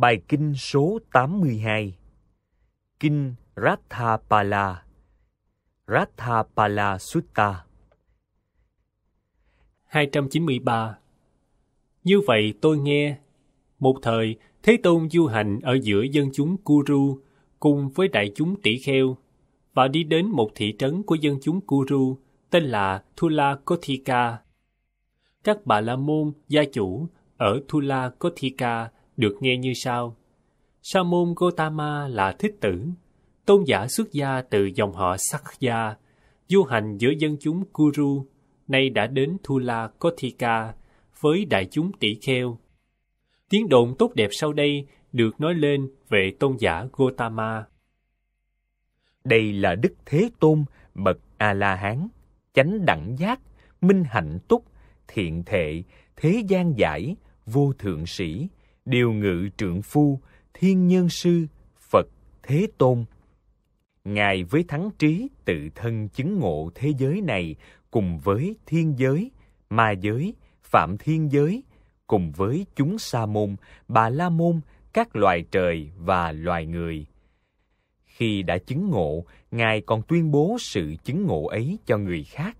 Bài kinh số 82 Kinh Ratthapala Ratthapala Sutta 293 Như vậy tôi nghe, một thời Thế Tôn du hành ở giữa dân chúng Kuru cùng với đại chúng tỷ kheo và đi đến một thị trấn của dân chúng Kuru tên là Thula Kothika. Các bà la môn gia chủ ở Thula Kothika được nghe như sau. Sa môn Gotama là thích tử, tôn giả xuất gia từ dòng họ Sakya, du hành giữa dân chúng Kuru, nay đã đến Thula Kothika với đại chúng tỷ kheo. Tiếng đồn tốt đẹp sau đây được nói lên về tôn giả Gotama. Đây là Đức Thế Tôn, bậc A-la-hán, chánh đẳng giác, minh hạnh túc, thiện thệ, thế gian giải, vô thượng sĩ, điều ngự trượng phu, thiên nhân sư, Phật Thế Tôn. Ngài với thắng trí tự thân chứng ngộ thế giới này cùng với thiên giới, ma giới, phạm thiên giới, cùng với chúng sa môn, bà la môn, các loài trời và loài người. Khi đã chứng ngộ, Ngài còn tuyên bố sự chứng ngộ ấy cho người khác.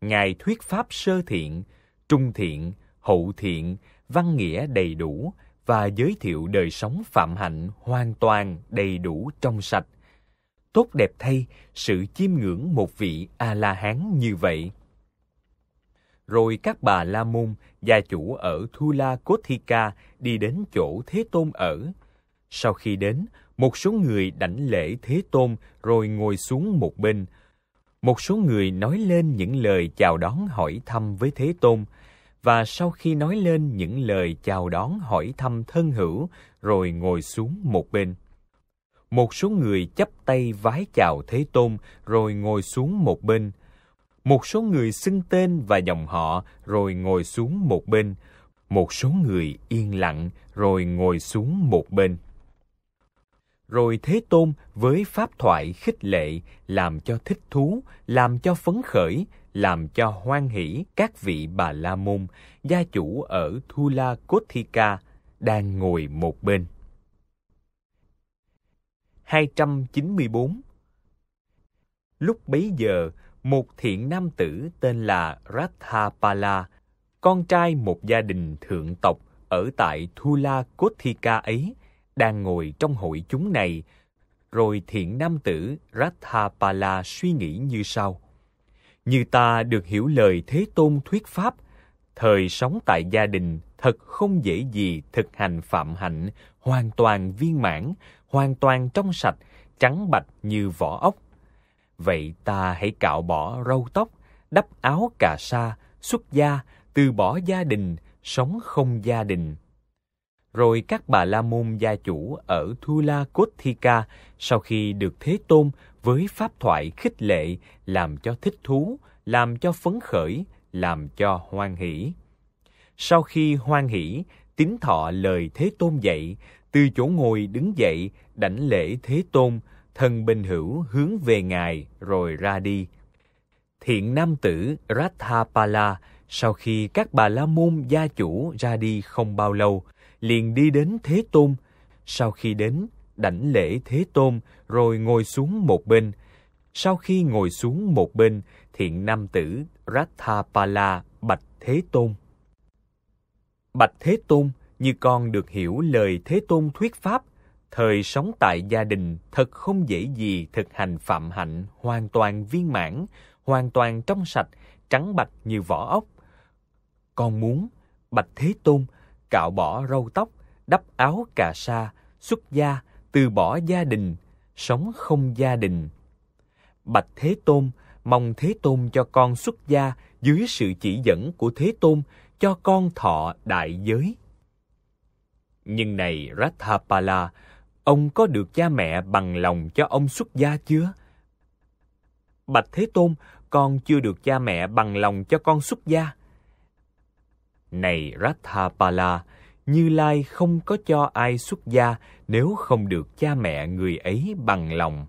Ngài thuyết pháp sơ thiện, trung thiện, hậu thiện, văn nghĩa đầy đủ, và giới thiệu đời sống phạm hạnh hoàn toàn đầy đủ trong sạch. Tốt đẹp thay, sự chiêm ngưỡng một vị A-la-hán như vậy. Rồi các bà La Môn, gia chủ ở Thula Kothika đi đến chỗ Thế Tôn ở. Sau khi đến, một số người đảnh lễ Thế Tôn rồi ngồi xuống một bên. Một số người nói lên những lời chào đón hỏi thăm với Thế Tôn – và sau khi nói lên những lời chào đón hỏi thăm thân hữu rồi ngồi xuống một bên một số người chắp tay vái chào thế tôn rồi ngồi xuống một bên một số người xưng tên và dòng họ rồi ngồi xuống một bên một số người yên lặng rồi ngồi xuống một bên rồi thế tôn với pháp thoại khích lệ làm cho thích thú làm cho phấn khởi làm cho hoan hỷ các vị bà la môn gia chủ ở thula kothika đang ngồi một bên 294 Lúc bấy giờ, một thiện nam tử tên là Rathapala, con trai một gia đình thượng tộc ở tại Thula Kothika ấy, đang ngồi trong hội chúng này. Rồi thiện nam tử Rathapala suy nghĩ như sau như ta được hiểu lời thế tôn thuyết pháp thời sống tại gia đình thật không dễ gì thực hành phạm hạnh hoàn toàn viên mãn hoàn toàn trong sạch trắng bạch như vỏ ốc vậy ta hãy cạo bỏ râu tóc đắp áo cà sa xuất gia từ bỏ gia đình sống không gia đình rồi các bà la môn gia chủ ở Thula Kothika sau khi được Thế Tôn với pháp thoại khích lệ làm cho thích thú, làm cho phấn khởi, làm cho hoan hỷ. Sau khi hoan hỷ, tín thọ lời Thế Tôn dạy, từ chỗ ngồi đứng dậy, đảnh lễ Thế Tôn, thần bình hữu hướng về Ngài rồi ra đi. Thiện nam tử Rathapala sau khi các bà la môn gia chủ ra đi không bao lâu, liền đi đến Thế Tôn. Sau khi đến, đảnh lễ Thế Tôn rồi ngồi xuống một bên. Sau khi ngồi xuống một bên, thiện nam tử Ratthapala bạch Thế Tôn. Bạch Thế Tôn như con được hiểu lời Thế Tôn thuyết pháp, thời sống tại gia đình thật không dễ gì thực hành phạm hạnh hoàn toàn viên mãn, hoàn toàn trong sạch, trắng bạch như vỏ ốc. Con muốn, Bạch Thế Tôn, cạo bỏ râu tóc, đắp áo cà sa, xuất gia, từ bỏ gia đình, sống không gia đình. Bạch Thế Tôn mong Thế Tôn cho con xuất gia dưới sự chỉ dẫn của Thế Tôn cho con thọ đại giới. Nhưng này Ratthapala, ông có được cha mẹ bằng lòng cho ông xuất gia chưa? Bạch Thế Tôn, con chưa được cha mẹ bằng lòng cho con xuất gia này Rathapala, Như Lai không có cho ai xuất gia nếu không được cha mẹ người ấy bằng lòng.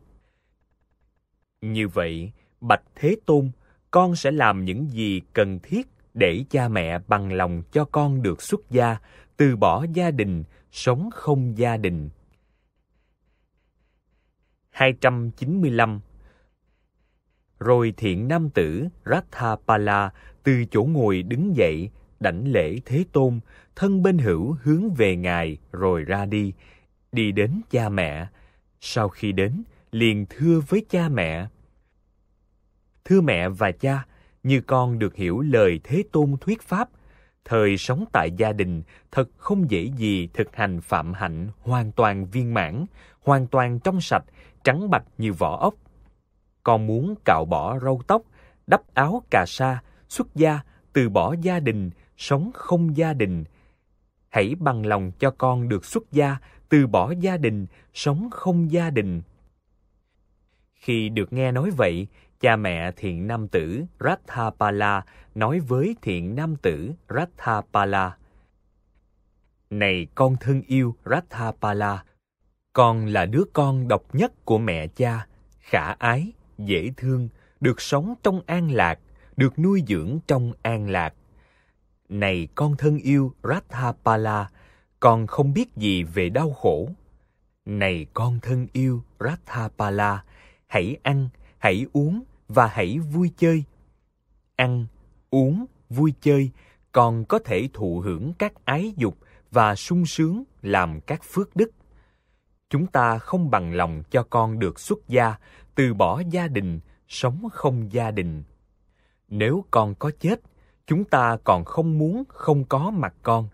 Như vậy, Bạch Thế Tôn, con sẽ làm những gì cần thiết để cha mẹ bằng lòng cho con được xuất gia, từ bỏ gia đình, sống không gia đình. 295 Rồi thiện nam tử Rathapala từ chỗ ngồi đứng dậy, đảnh lễ Thế Tôn, thân bên hữu hướng về Ngài rồi ra đi, đi đến cha mẹ. Sau khi đến, liền thưa với cha mẹ. Thưa mẹ và cha, như con được hiểu lời Thế Tôn thuyết pháp, thời sống tại gia đình thật không dễ gì thực hành phạm hạnh hoàn toàn viên mãn, hoàn toàn trong sạch, trắng bạch như vỏ ốc. Con muốn cạo bỏ râu tóc, đắp áo cà sa, xuất gia, từ bỏ gia đình, sống không gia đình. Hãy bằng lòng cho con được xuất gia, từ bỏ gia đình, sống không gia đình. Khi được nghe nói vậy, cha mẹ thiện nam tử Ratthapala nói với thiện nam tử Ratthapala. Này con thân yêu Ratthapala, con là đứa con độc nhất của mẹ cha, khả ái, dễ thương, được sống trong an lạc, được nuôi dưỡng trong an lạc. Này con thân yêu Ratthapala, con không biết gì về đau khổ. Này con thân yêu Ratthapala, hãy ăn, hãy uống và hãy vui chơi. Ăn, uống, vui chơi, con có thể thụ hưởng các ái dục và sung sướng làm các phước đức. Chúng ta không bằng lòng cho con được xuất gia, từ bỏ gia đình, sống không gia đình. Nếu con có chết, chúng ta còn không muốn không có mặt con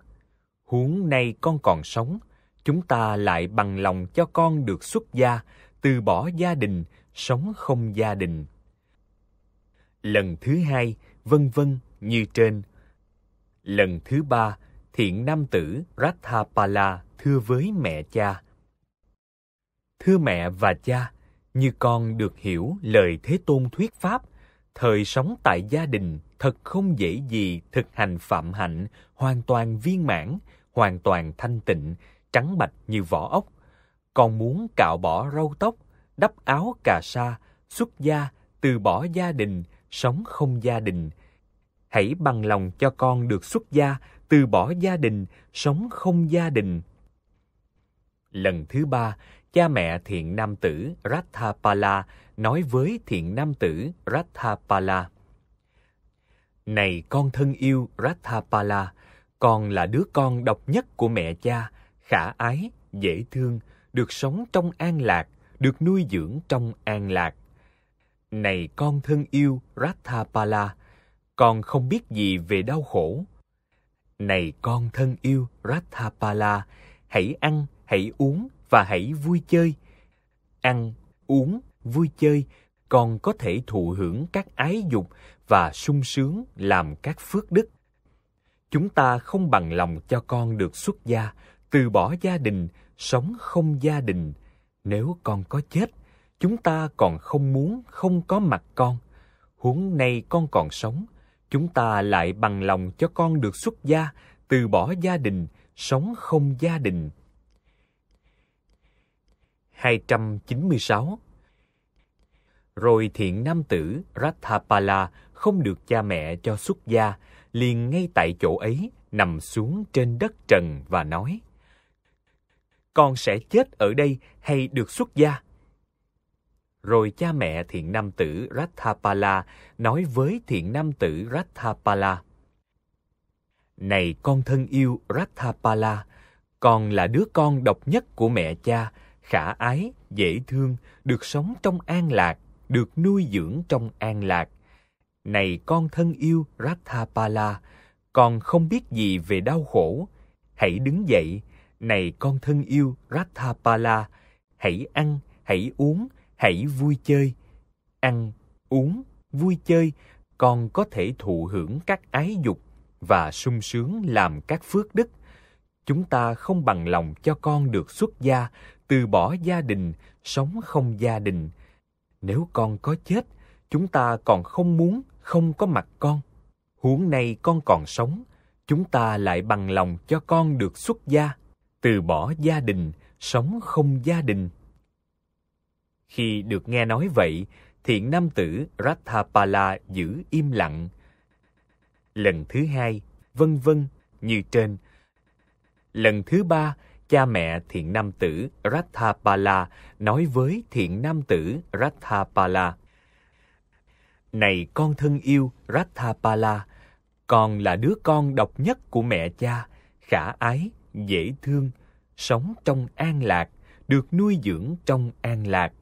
huống nay con còn sống chúng ta lại bằng lòng cho con được xuất gia từ bỏ gia đình sống không gia đình lần thứ hai vân vân như trên lần thứ ba thiện nam tử Ratthapala thưa với mẹ cha. Thưa mẹ và cha, như con được hiểu lời Thế Tôn thuyết Pháp thời sống tại gia đình thật không dễ gì thực hành phạm hạnh hoàn toàn viên mãn, hoàn toàn thanh tịnh, trắng bạch như vỏ ốc. Còn muốn cạo bỏ râu tóc, đắp áo cà sa, xuất gia, từ bỏ gia đình, sống không gia đình. Hãy bằng lòng cho con được xuất gia, từ bỏ gia đình, sống không gia đình. Lần thứ ba, cha mẹ thiện nam tử Ratthapala nói với thiện nam tử Ratthapala. Này con thân yêu Ratthapala, con là đứa con độc nhất của mẹ cha, khả ái, dễ thương, được sống trong an lạc, được nuôi dưỡng trong an lạc. Này con thân yêu Ratthapala, con không biết gì về đau khổ. Này con thân yêu Ratthapala, hãy ăn, hãy uống, và hãy vui chơi. Ăn, uống, vui chơi, con có thể thụ hưởng các ái dục và sung sướng làm các phước đức. Chúng ta không bằng lòng cho con được xuất gia, từ bỏ gia đình, sống không gia đình. Nếu con có chết, chúng ta còn không muốn không có mặt con. Huống nay con còn sống, chúng ta lại bằng lòng cho con được xuất gia, từ bỏ gia đình, sống không gia đình 296 Rồi thiện nam tử Ratthapala không được cha mẹ cho xuất gia, liền ngay tại chỗ ấy nằm xuống trên đất trần và nói Con sẽ chết ở đây hay được xuất gia? Rồi cha mẹ thiện nam tử Ratthapala nói với thiện nam tử Ratthapala: Này con thân yêu Ratthapala, con là đứa con độc nhất của mẹ cha, khả ái, dễ thương, được sống trong an lạc, được nuôi dưỡng trong an lạc. Này con thân yêu Ratthapala, con không biết gì về đau khổ. Hãy đứng dậy, này con thân yêu Ratthapala, hãy ăn, hãy uống, hãy vui chơi. Ăn, uống, vui chơi, con có thể thụ hưởng các ái dục và sung sướng làm các phước đức. Chúng ta không bằng lòng cho con được xuất gia, từ bỏ gia đình sống không gia đình nếu con có chết chúng ta còn không muốn không có mặt con huống nay con còn sống chúng ta lại bằng lòng cho con được xuất gia từ bỏ gia đình sống không gia đình khi được nghe nói vậy thiện nam tử Ratthapala giữ im lặng. Lần thứ hai, vân vân, như trên. Lần thứ ba, cha mẹ thiện nam tử Rathapala nói với thiện nam tử Rathapala. Này con thân yêu Rathapala, con là đứa con độc nhất của mẹ cha, khả ái, dễ thương, sống trong an lạc, được nuôi dưỡng trong an lạc.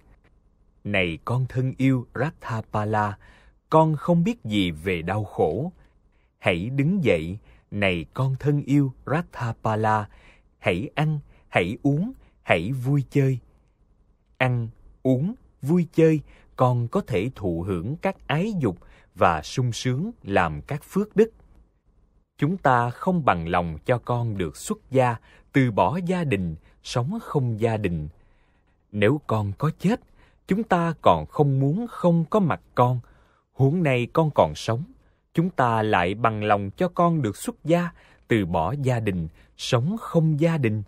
Này con thân yêu Rathapala, con không biết gì về đau khổ. Hãy đứng dậy, này con thân yêu pala hãy ăn, hãy uống, hãy vui chơi. Ăn, uống, vui chơi còn có thể thụ hưởng các ái dục và sung sướng làm các phước đức. Chúng ta không bằng lòng cho con được xuất gia, từ bỏ gia đình, sống không gia đình. Nếu con có chết, chúng ta còn không muốn không có mặt con, huống nay con còn sống, chúng ta lại bằng lòng cho con được xuất gia, từ bỏ gia đình, sống không gia đình.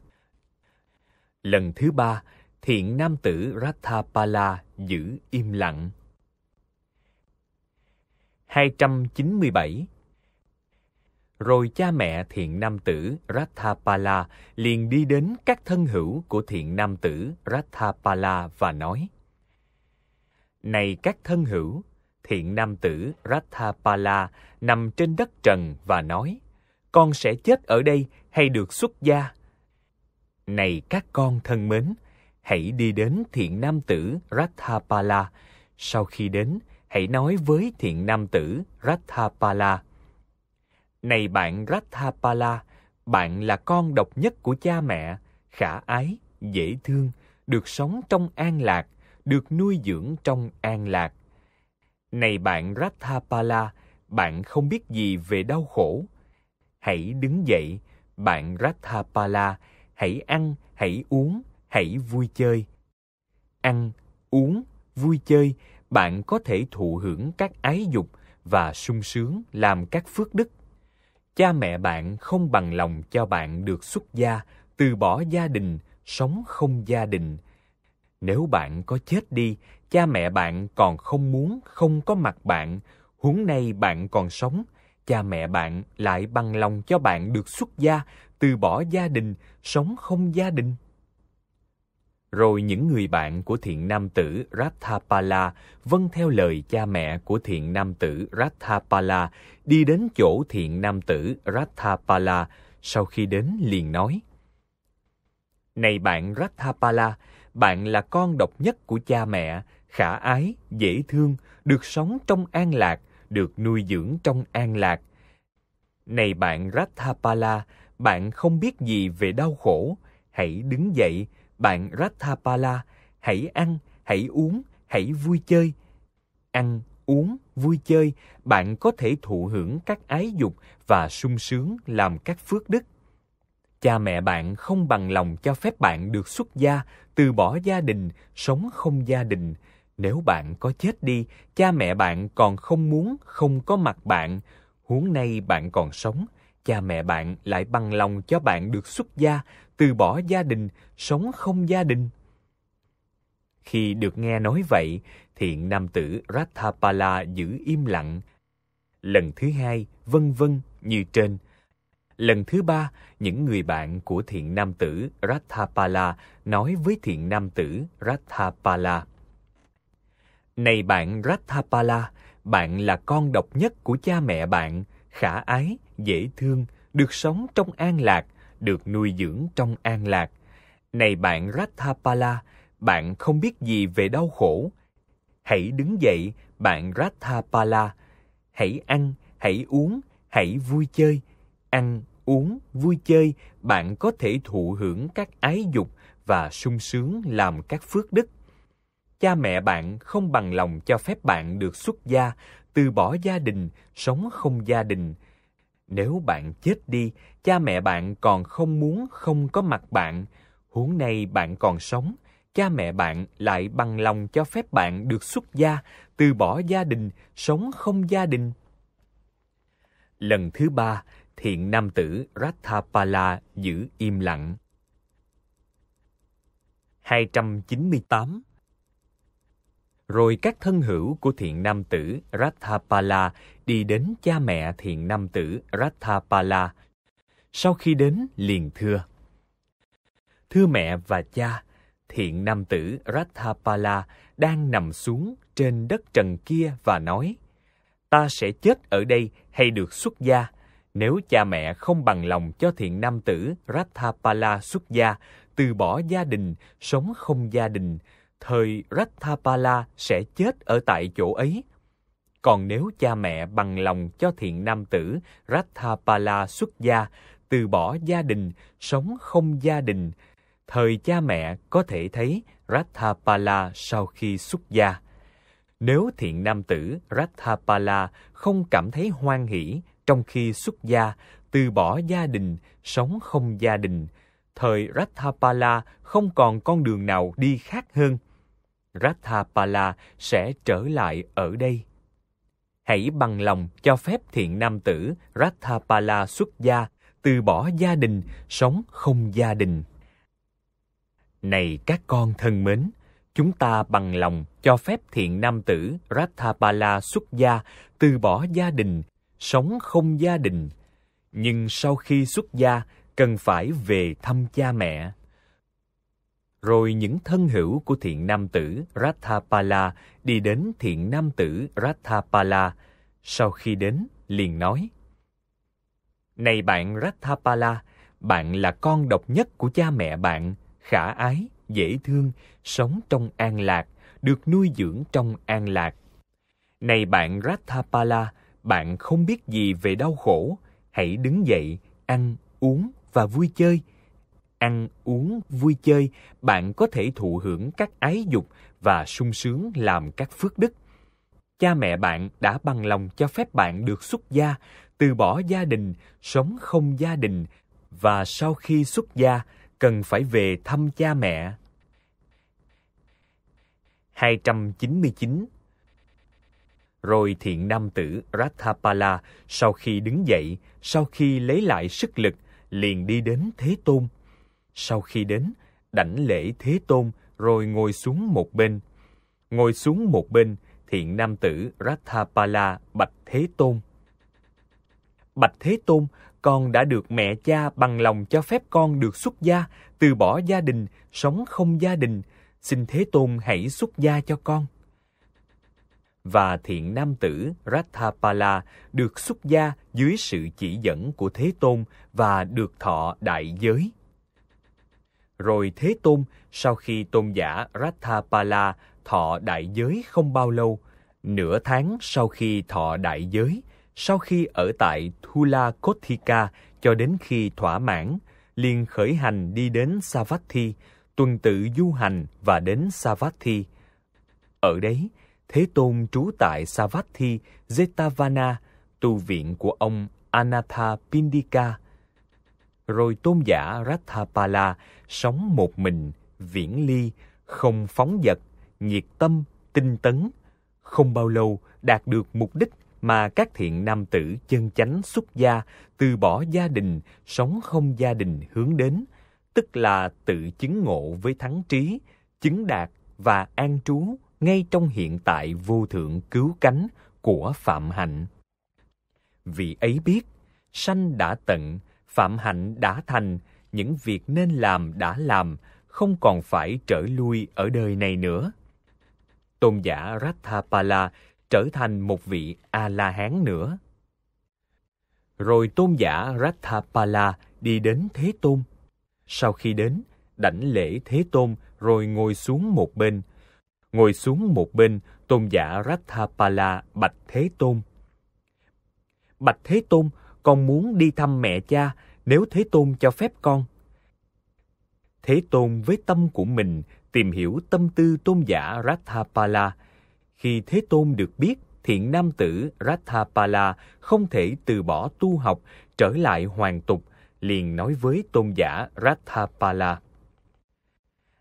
Lần thứ ba, thiện nam tử Ratthapala giữ im lặng. 297 Rồi cha mẹ thiện nam tử Ratthapala liền đi đến các thân hữu của thiện nam tử Ratthapala và nói Này các thân hữu, thiện nam tử Ratthapala nằm trên đất trần và nói – con sẽ chết ở đây hay được xuất gia? Này các con thân mến, hãy đi đến thiện nam tử Ratthapala. Sau khi đến, hãy nói với thiện nam tử Ratthapala: Này bạn Ratthapala, bạn là con độc nhất của cha mẹ, khả ái, dễ thương, được sống trong an lạc, được nuôi dưỡng trong an lạc. Này bạn Ratthapala, bạn không biết gì về đau khổ, hãy đứng dậy, bạn Ratthapala, hãy ăn, hãy uống, hãy vui chơi. Ăn, uống, vui chơi, bạn có thể thụ hưởng các ái dục và sung sướng làm các phước đức. Cha mẹ bạn không bằng lòng cho bạn được xuất gia, từ bỏ gia đình, sống không gia đình. Nếu bạn có chết đi, cha mẹ bạn còn không muốn không có mặt bạn, huống nay bạn còn sống – cha mẹ bạn lại bằng lòng cho bạn được xuất gia, từ bỏ gia đình, sống không gia đình. Rồi những người bạn của thiện nam tử Rathapala vâng theo lời cha mẹ của thiện nam tử Rathapala đi đến chỗ thiện nam tử Rathapala, sau khi đến liền nói: "Này bạn Rathapala, bạn là con độc nhất của cha mẹ, khả ái, dễ thương, được sống trong an lạc, được nuôi dưỡng trong an lạc. Này bạn Ratthapala, bạn không biết gì về đau khổ, hãy đứng dậy, bạn Ratthapala, hãy ăn, hãy uống, hãy vui chơi. Ăn, uống, vui chơi, bạn có thể thụ hưởng các ái dục và sung sướng làm các phước đức. Cha mẹ bạn không bằng lòng cho phép bạn được xuất gia, từ bỏ gia đình, sống không gia đình, nếu bạn có chết đi cha mẹ bạn còn không muốn không có mặt bạn huống nay bạn còn sống cha mẹ bạn lại bằng lòng cho bạn được xuất gia từ bỏ gia đình sống không gia đình khi được nghe nói vậy thiện nam tử rathapala giữ im lặng lần thứ hai vân vân như trên lần thứ ba những người bạn của thiện nam tử rathapala nói với thiện nam tử rathapala này bạn Ratthapala, bạn là con độc nhất của cha mẹ bạn, khả ái, dễ thương, được sống trong an lạc, được nuôi dưỡng trong an lạc. Này bạn Ratthapala, bạn không biết gì về đau khổ. Hãy đứng dậy, bạn Ratthapala. Hãy ăn, hãy uống, hãy vui chơi. Ăn, uống, vui chơi, bạn có thể thụ hưởng các ái dục và sung sướng làm các phước đức cha mẹ bạn không bằng lòng cho phép bạn được xuất gia, từ bỏ gia đình, sống không gia đình. Nếu bạn chết đi, cha mẹ bạn còn không muốn không có mặt bạn, huống nay bạn còn sống, cha mẹ bạn lại bằng lòng cho phép bạn được xuất gia, từ bỏ gia đình, sống không gia đình. Lần thứ ba, thiện nam tử Ratthapala giữ im lặng. 298 rồi các thân hữu của thiện nam tử Ratthapala đi đến cha mẹ thiện nam tử Ratthapala. Sau khi đến liền thưa. Thưa mẹ và cha, thiện nam tử Ratthapala đang nằm xuống trên đất trần kia và nói, ta sẽ chết ở đây hay được xuất gia. Nếu cha mẹ không bằng lòng cho thiện nam tử Ratthapala xuất gia, từ bỏ gia đình, sống không gia đình, thời Ratthapala sẽ chết ở tại chỗ ấy. Còn nếu cha mẹ bằng lòng cho thiện nam tử Ratthapala xuất gia, từ bỏ gia đình, sống không gia đình, thời cha mẹ có thể thấy Ratthapala sau khi xuất gia. Nếu thiện nam tử Ratthapala không cảm thấy hoan hỷ trong khi xuất gia, từ bỏ gia đình, sống không gia đình, thời Ratthapala không còn con đường nào đi khác hơn – Ratthapala sẽ trở lại ở đây. Hãy bằng lòng cho phép thiện nam tử Ratthapala xuất gia, từ bỏ gia đình, sống không gia đình. Này các con thân mến, chúng ta bằng lòng cho phép thiện nam tử Ratthapala xuất gia, từ bỏ gia đình, sống không gia đình. Nhưng sau khi xuất gia, cần phải về thăm cha mẹ rồi những thân hữu của thiện nam tử Ratthapala đi đến thiện nam tử Ratthapala. Sau khi đến, liền nói, Này bạn Ratthapala, bạn là con độc nhất của cha mẹ bạn, khả ái, dễ thương, sống trong an lạc, được nuôi dưỡng trong an lạc. Này bạn Ratthapala, bạn không biết gì về đau khổ, hãy đứng dậy, ăn, uống và vui chơi – ăn uống vui chơi bạn có thể thụ hưởng các ái dục và sung sướng làm các phước đức cha mẹ bạn đã bằng lòng cho phép bạn được xuất gia từ bỏ gia đình sống không gia đình và sau khi xuất gia cần phải về thăm cha mẹ 299 rồi thiện nam tử Ratthapala sau khi đứng dậy, sau khi lấy lại sức lực, liền đi đến Thế Tôn sau khi đến, đảnh lễ Thế Tôn rồi ngồi xuống một bên. Ngồi xuống một bên, thiện nam tử Rathapala bạch Thế Tôn. Bạch Thế Tôn, con đã được mẹ cha bằng lòng cho phép con được xuất gia, từ bỏ gia đình, sống không gia đình. Xin Thế Tôn hãy xuất gia cho con. Và thiện nam tử Rathapala được xuất gia dưới sự chỉ dẫn của Thế Tôn và được thọ đại giới. Rồi Thế Tôn, sau khi tôn giả Ratthapala thọ đại giới không bao lâu, nửa tháng sau khi thọ đại giới, sau khi ở tại Thula Kothika cho đến khi thỏa mãn, liền khởi hành đi đến Savatthi, tuần tự du hành và đến Savatthi. Ở đấy, Thế Tôn trú tại Savatthi, Jetavana, tu viện của ông Anatha Pindika – rồi tôn giả Ratthapala sống một mình, viễn ly, không phóng dật, nhiệt tâm, tinh tấn. Không bao lâu đạt được mục đích mà các thiện nam tử chân chánh xuất gia, từ bỏ gia đình, sống không gia đình hướng đến, tức là tự chứng ngộ với thắng trí, chứng đạt và an trú ngay trong hiện tại vô thượng cứu cánh của phạm hạnh. Vì ấy biết, sanh đã tận, phạm hạnh đã thành, những việc nên làm đã làm, không còn phải trở lui ở đời này nữa. Tôn giả Ratthapala trở thành một vị A-la-hán nữa. Rồi tôn giả Ratthapala đi đến Thế Tôn. Sau khi đến, đảnh lễ Thế Tôn rồi ngồi xuống một bên. Ngồi xuống một bên, tôn giả Ratthapala bạch Thế Tôn. Bạch Thế Tôn, con muốn đi thăm mẹ cha nếu Thế Tôn cho phép con. Thế Tôn với tâm của mình tìm hiểu tâm tư tôn giả Ratthapala. Khi Thế Tôn được biết thiện nam tử Ratthapala không thể từ bỏ tu học trở lại hoàng tục, liền nói với tôn giả Ratthapala.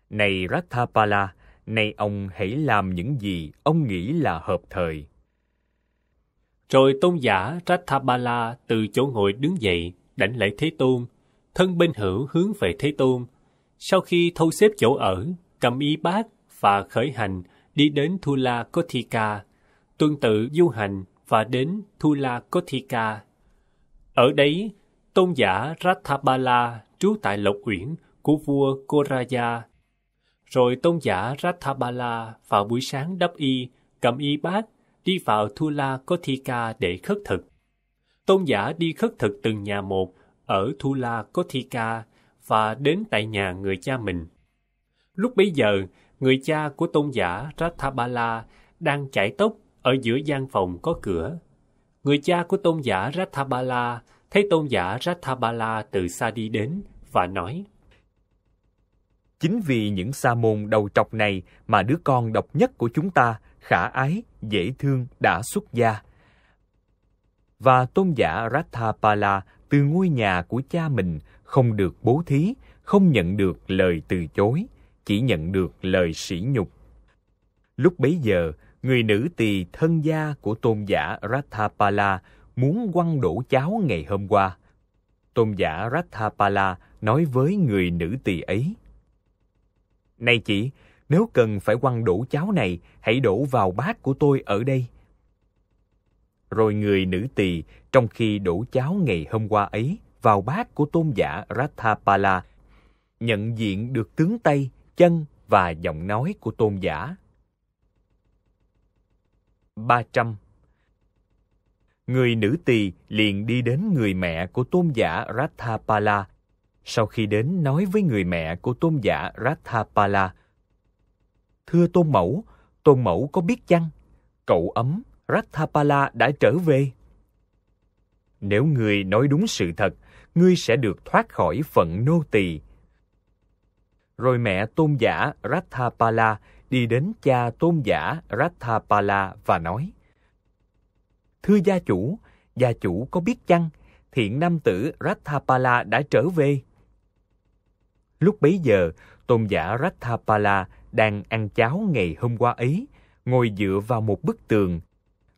Này Ratthapala, này ông hãy làm những gì ông nghĩ là hợp thời. Rồi tôn giả Ratthabala từ chỗ ngồi đứng dậy, đảnh lễ Thế Tôn, thân bên hữu hướng về Thế Tôn. Sau khi thâu xếp chỗ ở, cầm y bát và khởi hành đi đến Thula Kothika, tương tự du hành và đến Thula Kothika. Ở đấy, tôn giả Ratthabala trú tại Lộc Uyển của vua Koraya. Rồi tôn giả Ratthabala vào buổi sáng đắp y, cầm y bát đi vào Thu La có để khất thực. Tôn giả đi khất thực từng nhà một ở Thu La có và đến tại nhà người cha mình. Lúc bấy giờ, người cha của tôn giả Ratthabala đang chải tóc ở giữa gian phòng có cửa. Người cha của tôn giả Ratthabala thấy tôn giả Ratthabala từ xa đi đến và nói Chính vì những sa môn đầu trọc này mà đứa con độc nhất của chúng ta, khả ái, dễ thương đã xuất gia. Và tôn giả Ratthapala từ ngôi nhà của cha mình không được bố thí, không nhận được lời từ chối, chỉ nhận được lời sỉ nhục. Lúc bấy giờ, người nữ tỳ thân gia của tôn giả Ratthapala muốn quăng đổ cháo ngày hôm qua. Tôn giả Ratthapala nói với người nữ tỳ ấy. Này chị, nếu cần phải quăng đổ cháo này, hãy đổ vào bát của tôi ở đây. Rồi người nữ tỳ, trong khi đổ cháo ngày hôm qua ấy vào bát của tôn giả Ratthapala, nhận diện được tướng tay, chân và giọng nói của tôn giả. 300 Người nữ tỳ liền đi đến người mẹ của tôn giả Ratthapala. Sau khi đến nói với người mẹ của tôn giả Ratthapala, Thưa Tôn Mẫu, Tôn Mẫu có biết chăng, cậu ấm Rathapala đã trở về? Nếu ngươi nói đúng sự thật, ngươi sẽ được thoát khỏi phận nô tỳ. Rồi mẹ tôn giả Rathapala đi đến cha tôn giả Rathapala và nói, Thưa gia chủ, gia chủ có biết chăng, thiện nam tử Rathapala đã trở về? Lúc bấy giờ, tôn giả Rathapala đang ăn cháo ngày hôm qua ấy, ngồi dựa vào một bức tường.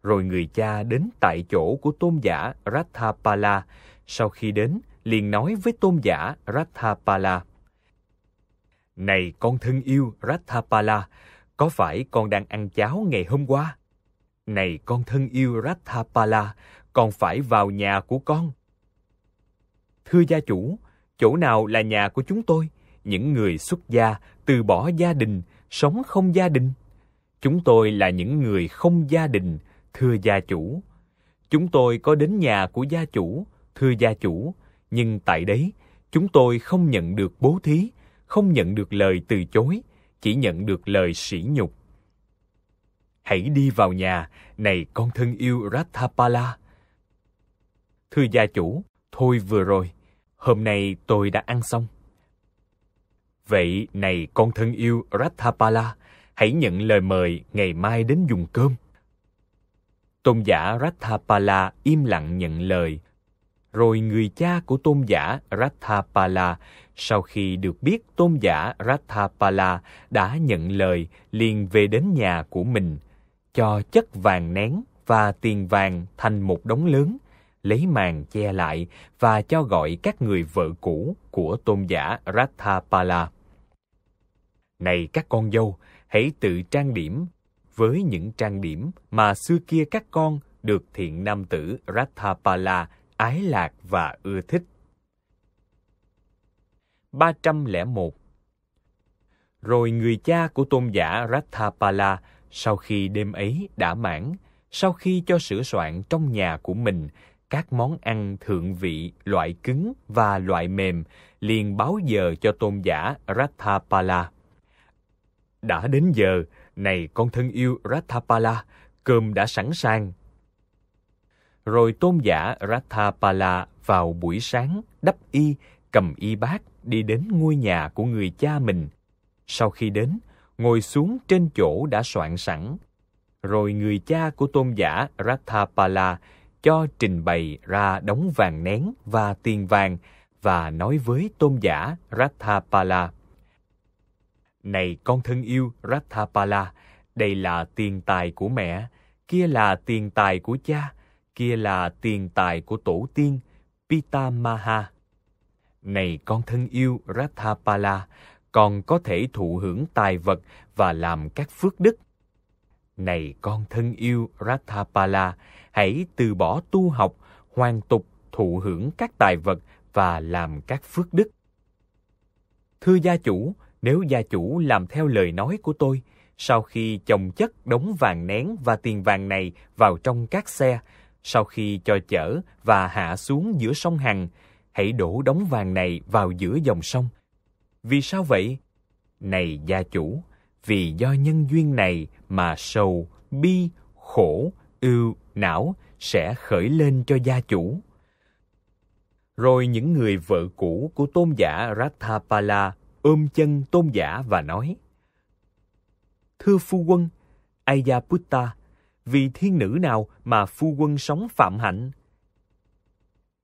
Rồi người cha đến tại chỗ của tôn giả Ratthapala, sau khi đến liền nói với tôn giả Ratthapala. Này con thân yêu Ratthapala, có phải con đang ăn cháo ngày hôm qua? Này con thân yêu Ratthapala, con phải vào nhà của con. Thưa gia chủ, chỗ nào là nhà của chúng tôi? Những người xuất gia từ bỏ gia đình, sống không gia đình. Chúng tôi là những người không gia đình, thưa gia chủ. Chúng tôi có đến nhà của gia chủ, thưa gia chủ, nhưng tại đấy chúng tôi không nhận được bố thí, không nhận được lời từ chối, chỉ nhận được lời sỉ nhục. Hãy đi vào nhà, này con thân yêu Ratthapala. Thưa gia chủ, thôi vừa rồi, hôm nay tôi đã ăn xong. Vậy này con thân yêu Ratthapala, hãy nhận lời mời ngày mai đến dùng cơm. Tôn giả Ratthapala im lặng nhận lời. Rồi người cha của tôn giả Ratthapala sau khi được biết tôn giả Ratthapala đã nhận lời liền về đến nhà của mình, cho chất vàng nén và tiền vàng thành một đống lớn, lấy màn che lại và cho gọi các người vợ cũ của tôn giả Ratthapala. Này các con dâu, hãy tự trang điểm với những trang điểm mà xưa kia các con được thiện nam tử Ratthapala ái lạc và ưa thích. 301 Rồi người cha của tôn giả Ratthapala sau khi đêm ấy đã mãn, sau khi cho sửa soạn trong nhà của mình các món ăn thượng vị loại cứng và loại mềm liền báo giờ cho tôn giả Ratthapala đã đến giờ, này con thân yêu Ratthapala, cơm đã sẵn sàng. Rồi tôn giả Ratthapala vào buổi sáng, đắp y, cầm y bát, đi đến ngôi nhà của người cha mình. Sau khi đến, ngồi xuống trên chỗ đã soạn sẵn. Rồi người cha của tôn giả Ratthapala cho trình bày ra đống vàng nén và tiền vàng và nói với tôn giả Ratthapala này con thân yêu Ratthapala, đây là tiền tài của mẹ, kia là tiền tài của cha, kia là tiền tài của tổ tiên, Pitamaha. Này con thân yêu Ratthapala, con có thể thụ hưởng tài vật và làm các phước đức. Này con thân yêu Ratthapala, hãy từ bỏ tu học, hoàn tục thụ hưởng các tài vật và làm các phước đức. Thưa gia chủ, nếu gia chủ làm theo lời nói của tôi, sau khi chồng chất đống vàng nén và tiền vàng này vào trong các xe, sau khi cho chở và hạ xuống giữa sông Hằng, hãy đổ đống vàng này vào giữa dòng sông. Vì sao vậy? Này gia chủ, vì do nhân duyên này mà sầu, bi, khổ, ưu, não sẽ khởi lên cho gia chủ. Rồi những người vợ cũ của tôn giả Ratthapala ôm chân tôn giả và nói Thưa phu quân, Ayaputta, vì thiên nữ nào mà phu quân sống phạm hạnh?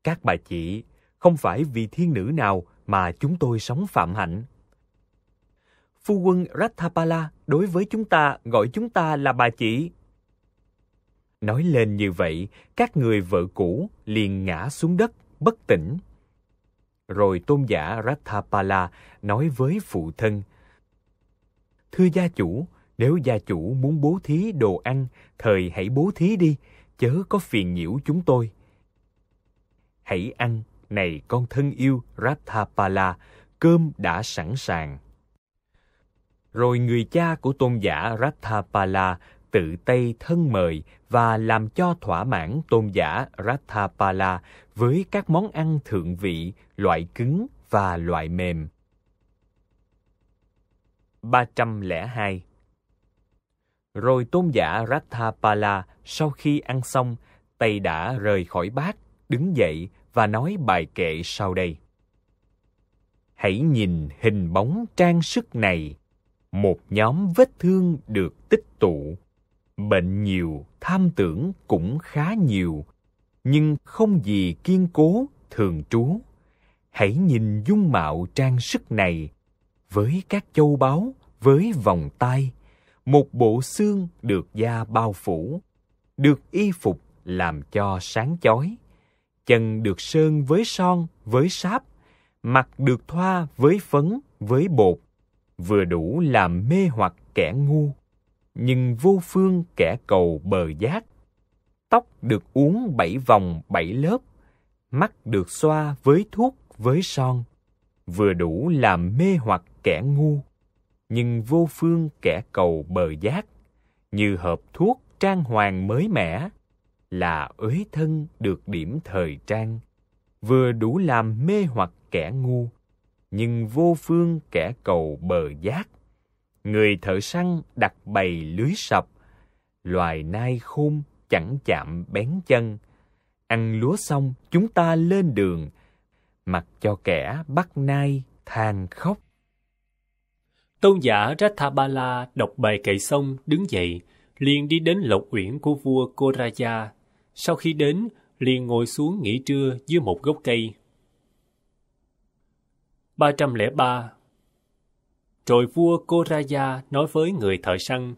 Các bà chị, không phải vì thiên nữ nào mà chúng tôi sống phạm hạnh. Phu quân Ratthapala đối với chúng ta gọi chúng ta là bà chị. Nói lên như vậy, các người vợ cũ liền ngã xuống đất, bất tỉnh rồi tôn giả Ratthapala nói với phụ thân, Thưa gia chủ, nếu gia chủ muốn bố thí đồ ăn, thời hãy bố thí đi, chớ có phiền nhiễu chúng tôi. Hãy ăn, này con thân yêu Ratthapala, cơm đã sẵn sàng. Rồi người cha của tôn giả Ratthapala tự tay thân mời và làm cho thỏa mãn tôn giả Ratthapala với các món ăn thượng vị, loại cứng và loại mềm. 302 Rồi tôn giả Ratthapala sau khi ăn xong, tay đã rời khỏi bát, đứng dậy và nói bài kệ sau đây. Hãy nhìn hình bóng trang sức này, một nhóm vết thương được tích tụ bệnh nhiều tham tưởng cũng khá nhiều nhưng không gì kiên cố thường trú hãy nhìn dung mạo trang sức này với các châu báu với vòng tay một bộ xương được da bao phủ được y phục làm cho sáng chói chân được sơn với son với sáp mặt được thoa với phấn với bột vừa đủ làm mê hoặc kẻ ngu nhưng vô phương kẻ cầu bờ giác. Tóc được uống bảy vòng bảy lớp, mắt được xoa với thuốc với son, vừa đủ làm mê hoặc kẻ ngu, nhưng vô phương kẻ cầu bờ giác, như hợp thuốc trang hoàng mới mẻ, là ế thân được điểm thời trang, vừa đủ làm mê hoặc kẻ ngu, nhưng vô phương kẻ cầu bờ giác người thợ săn đặt bầy lưới sập loài nai khôn chẳng chạm bén chân ăn lúa xong chúng ta lên đường mặc cho kẻ bắt nai than khóc tôn giả rathabala đọc bài cậy xong đứng dậy liền đi đến lộc uyển của vua koraya sau khi đến liền ngồi xuống nghỉ trưa dưới một gốc cây 303 rồi vua Koraya nói với người thợ săn.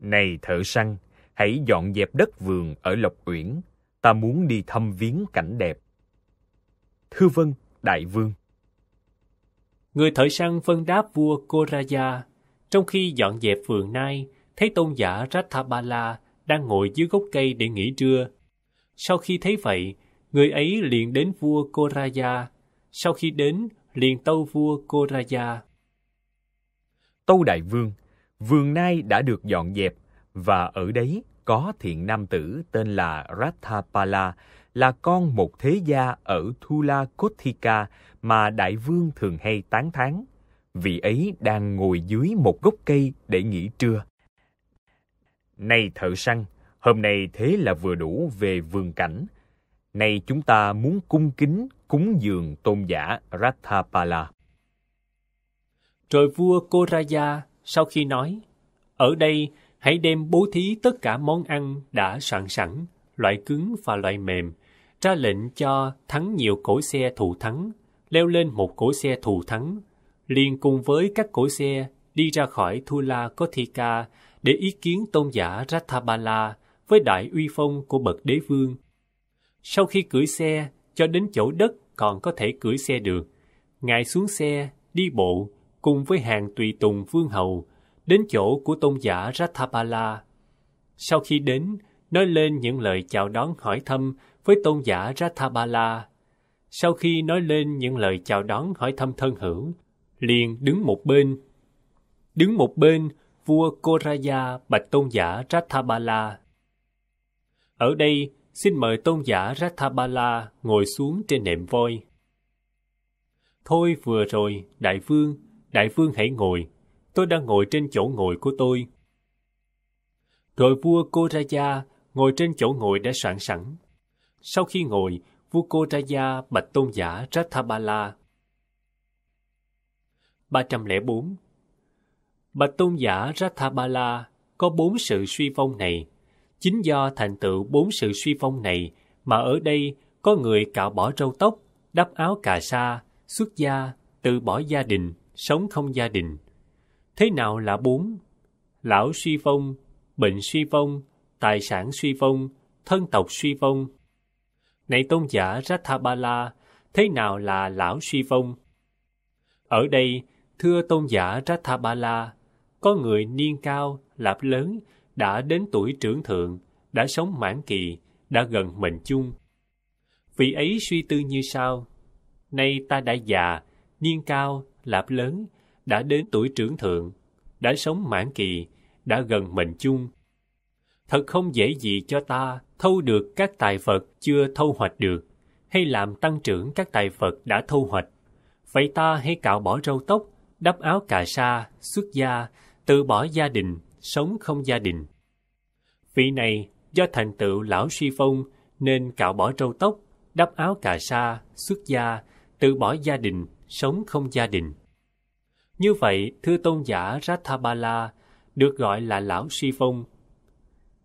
Này thợ săn, hãy dọn dẹp đất vườn ở Lộc Uyển. Ta muốn đi thăm viếng cảnh đẹp. Thưa vâng, đại vương. Người thợ săn vân đáp vua Koraya. Trong khi dọn dẹp vườn nai, thấy tôn giả Rathabala đang ngồi dưới gốc cây để nghỉ trưa. Sau khi thấy vậy, người ấy liền đến vua Koraya. Sau khi đến, liền tâu vua Koraya. Tâu Đại Vương, vườn nay đã được dọn dẹp và ở đấy có thiện nam tử tên là Ratthapala là con một thế gia ở Thula Kothika mà đại vương thường hay tán thán. Vị ấy đang ngồi dưới một gốc cây để nghỉ trưa. Này thợ săn, hôm nay thế là vừa đủ về vườn cảnh. Này chúng ta muốn cung kính cúng dường tôn giả Ratthapala. Rồi vua Koraya sau khi nói, ở đây hãy đem bố thí tất cả món ăn đã soạn sẵn, loại cứng và loại mềm, ra lệnh cho thắng nhiều cỗ xe thù thắng, leo lên một cỗ xe thù thắng, liền cùng với các cỗ xe đi ra khỏi Thula Kothika để ý kiến tôn giả Rathabala với đại uy phong của bậc đế vương. Sau khi cưỡi xe cho đến chỗ đất còn có thể cưỡi xe được. Ngài xuống xe, đi bộ, cùng với hàng tùy tùng vương hầu, đến chỗ của tôn giả Ratthapala. Sau khi đến, nói lên những lời chào đón hỏi thăm với tôn giả Ratthapala. Sau khi nói lên những lời chào đón hỏi thăm thân hữu, liền đứng một bên. Đứng một bên, vua Koraya bạch tôn giả Ratthapala. Ở đây, xin mời tôn giả Rathabala ngồi xuống trên nệm voi. Thôi vừa rồi, đại vương, đại vương hãy ngồi, tôi đang ngồi trên chỗ ngồi của tôi. Rồi vua Koraya ngồi trên chỗ ngồi đã soạn sẵn. Sau khi ngồi, vua Koraya bạch tôn giả Rathabala. 304 Bạch tôn giả Rathabala có bốn sự suy vong này Chính do thành tựu bốn sự suy vong này mà ở đây có người cạo bỏ râu tóc, đắp áo cà sa, xuất gia, từ bỏ gia đình, sống không gia đình. Thế nào là bốn? Lão suy vong, bệnh suy vong, tài sản suy vong, thân tộc suy vong. Này tôn giả Rathabala, thế nào là lão suy vong? Ở đây, thưa tôn giả Rathabala, có người niên cao, lạp lớn, đã đến tuổi trưởng thượng, đã sống mãn kỳ, đã gần mệnh chung. Vị ấy suy tư như sau, nay ta đã già, niên cao, lạp lớn, đã đến tuổi trưởng thượng, đã sống mãn kỳ, đã gần mệnh chung. Thật không dễ gì cho ta thâu được các tài vật chưa thâu hoạch được, hay làm tăng trưởng các tài vật đã thâu hoạch. Vậy ta hãy cạo bỏ râu tóc, đắp áo cà sa, xuất gia, từ bỏ gia đình, sống không gia đình. Vị này do thành tựu lão suy phong nên cạo bỏ râu tóc, đắp áo cà sa, xuất gia, tự bỏ gia đình, sống không gia đình. Như vậy, thư tôn giả Rathabala được gọi là lão suy phong.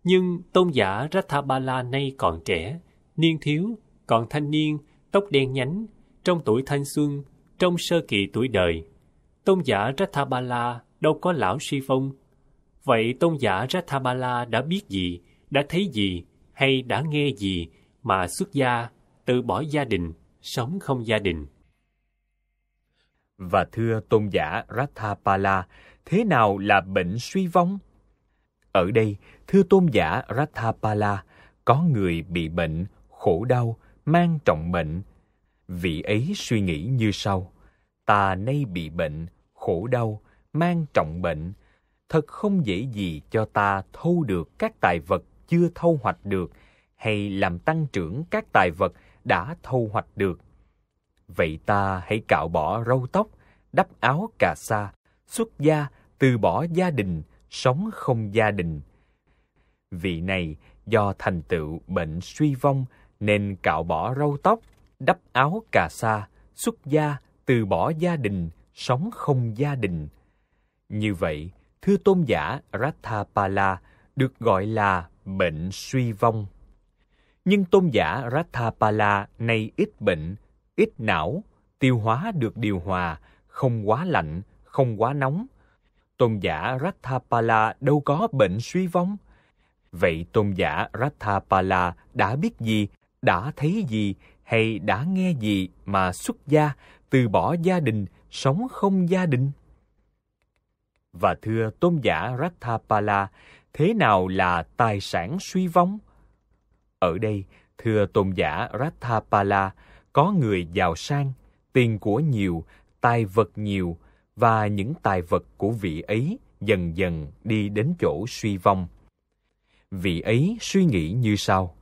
Nhưng tôn giả Rathabala nay còn trẻ, niên thiếu, còn thanh niên, tóc đen nhánh, trong tuổi thanh xuân, trong sơ kỳ tuổi đời. Tôn giả Rathabala đâu có lão suy phong Vậy tôn giả Rathabala đã biết gì, đã thấy gì hay đã nghe gì mà xuất gia, từ bỏ gia đình, sống không gia đình? Và thưa tôn giả Ratthapala, thế nào là bệnh suy vong? Ở đây, thưa tôn giả Ratthapala, có người bị bệnh, khổ đau, mang trọng bệnh. Vị ấy suy nghĩ như sau. Ta nay bị bệnh, khổ đau, mang trọng bệnh, thật không dễ gì cho ta thu được các tài vật chưa thâu hoạch được hay làm tăng trưởng các tài vật đã thâu hoạch được. Vậy ta hãy cạo bỏ râu tóc, đắp áo cà sa, xuất gia, từ bỏ gia đình, sống không gia đình. Vị này do thành tựu bệnh suy vong nên cạo bỏ râu tóc, đắp áo cà sa, xuất gia, từ bỏ gia đình, sống không gia đình. Như vậy, thưa tôn giả Ratthapala được gọi là bệnh suy vong. Nhưng tôn giả Ratthapala này ít bệnh, ít não, tiêu hóa được điều hòa, không quá lạnh, không quá nóng. Tôn giả Ratthapala đâu có bệnh suy vong. Vậy tôn giả Ratthapala đã biết gì, đã thấy gì hay đã nghe gì mà xuất gia, từ bỏ gia đình, sống không gia đình? và thưa tôn giả Ratthapala thế nào là tài sản suy vong. Ở đây, thưa tôn giả Ratthapala, có người giàu sang, tiền của nhiều, tài vật nhiều và những tài vật của vị ấy dần dần đi đến chỗ suy vong. Vị ấy suy nghĩ như sau: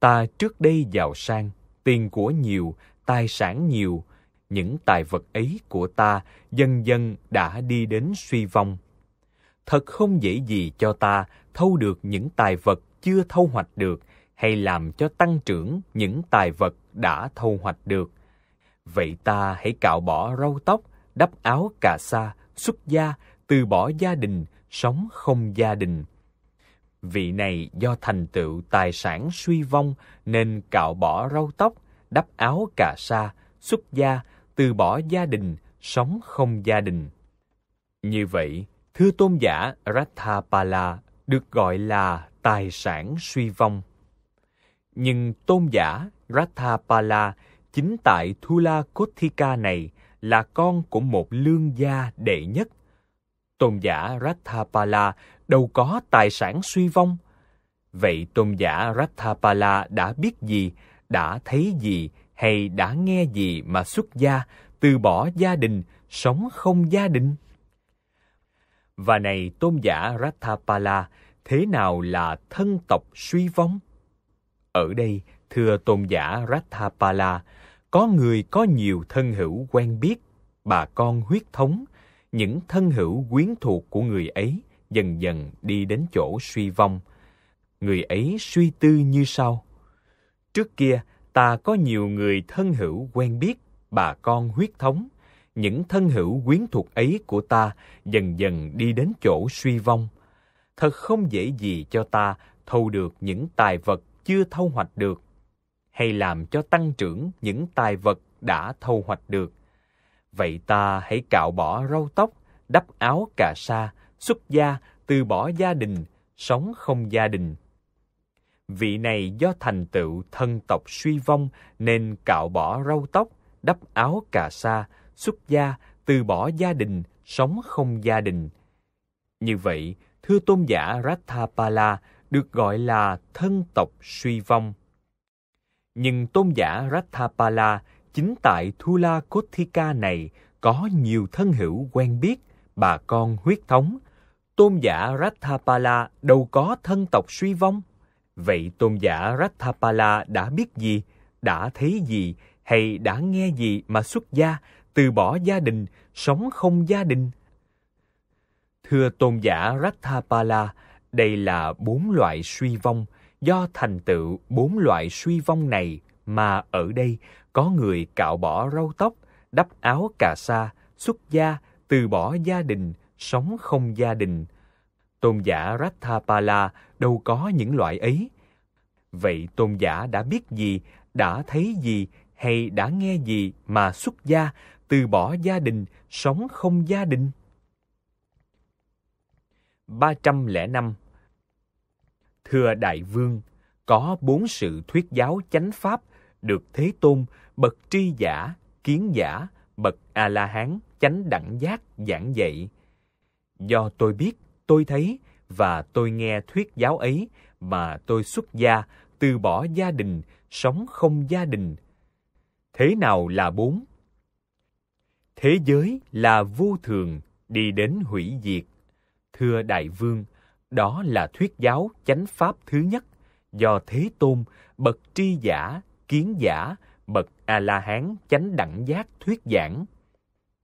Ta trước đây giàu sang, tiền của nhiều, tài sản nhiều những tài vật ấy của ta dần dần đã đi đến suy vong. Thật không dễ gì cho ta thâu được những tài vật chưa thâu hoạch được hay làm cho tăng trưởng những tài vật đã thâu hoạch được. Vậy ta hãy cạo bỏ râu tóc, đắp áo cà sa, xuất gia, từ bỏ gia đình, sống không gia đình. Vị này do thành tựu tài sản suy vong nên cạo bỏ râu tóc, đắp áo cà sa, xuất gia từ bỏ gia đình, sống không gia đình. Như vậy, thưa tôn giả Ratthapala được gọi là tài sản suy vong. Nhưng tôn giả Ratthapala chính tại Thula Kothika này là con của một lương gia đệ nhất. Tôn giả Ratthapala đâu có tài sản suy vong. Vậy tôn giả Ratthapala đã biết gì, đã thấy gì hay đã nghe gì mà xuất gia, từ bỏ gia đình, sống không gia đình? Và này tôn giả Ratthapala, thế nào là thân tộc suy vong? Ở đây, thưa tôn giả Ratthapala, có người có nhiều thân hữu quen biết, bà con huyết thống, những thân hữu quyến thuộc của người ấy dần dần đi đến chỗ suy vong. Người ấy suy tư như sau. Trước kia, ta có nhiều người thân hữu quen biết, bà con huyết thống. Những thân hữu quyến thuộc ấy của ta dần dần đi đến chỗ suy vong. Thật không dễ gì cho ta thâu được những tài vật chưa thâu hoạch được, hay làm cho tăng trưởng những tài vật đã thâu hoạch được. Vậy ta hãy cạo bỏ râu tóc, đắp áo cà sa, xuất gia, từ bỏ gia đình, sống không gia đình, vị này do thành tựu thân tộc suy vong nên cạo bỏ râu tóc, đắp áo cà sa, xuất gia, từ bỏ gia đình, sống không gia đình. Như vậy, thưa tôn giả Ratthapala được gọi là thân tộc suy vong. Nhưng tôn giả Ratthapala chính tại Thula Kothika này có nhiều thân hữu quen biết, bà con huyết thống. Tôn giả Ratthapala đâu có thân tộc suy vong – Vậy tôn giả Ratthapala đã biết gì, đã thấy gì hay đã nghe gì mà xuất gia, từ bỏ gia đình, sống không gia đình? Thưa tôn giả Ratthapala, đây là bốn loại suy vong, do thành tựu bốn loại suy vong này mà ở đây có người cạo bỏ râu tóc, đắp áo cà sa, xuất gia, từ bỏ gia đình, sống không gia đình. Tôn giả Ratthapala đâu có những loại ấy. Vậy tôn giả đã biết gì, đã thấy gì hay đã nghe gì mà xuất gia, từ bỏ gia đình, sống không gia đình? 305 Thưa Đại Vương, có bốn sự thuyết giáo chánh pháp được Thế Tôn, bậc tri giả, kiến giả, bậc A-la-hán, chánh đẳng giác giảng dạy. Do tôi biết, tôi thấy, và tôi nghe thuyết giáo ấy mà tôi xuất gia, từ bỏ gia đình, sống không gia đình. Thế nào là bốn? Thế giới là vô thường, đi đến hủy diệt. Thưa Đại Vương, đó là thuyết giáo chánh pháp thứ nhất do Thế Tôn, bậc tri giả, kiến giả, bậc a la hán chánh đẳng giác thuyết giảng.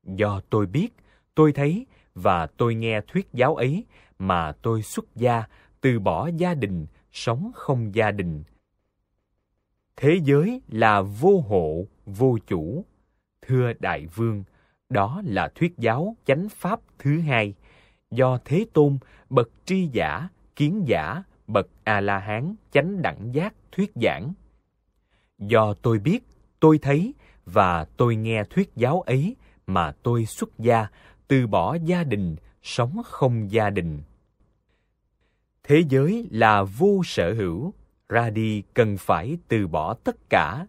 Do tôi biết, tôi thấy và tôi nghe thuyết giáo ấy mà tôi xuất gia, từ bỏ gia đình, sống không gia đình. Thế giới là vô hộ, vô chủ. Thưa Đại Vương, đó là thuyết giáo chánh pháp thứ hai, do Thế Tôn, bậc tri giả, kiến giả, bậc A-la-hán, chánh đẳng giác thuyết giảng. Do tôi biết, tôi thấy và tôi nghe thuyết giáo ấy mà tôi xuất gia, từ bỏ gia đình, sống không gia đình thế giới là vô sở hữu ra đi cần phải từ bỏ tất cả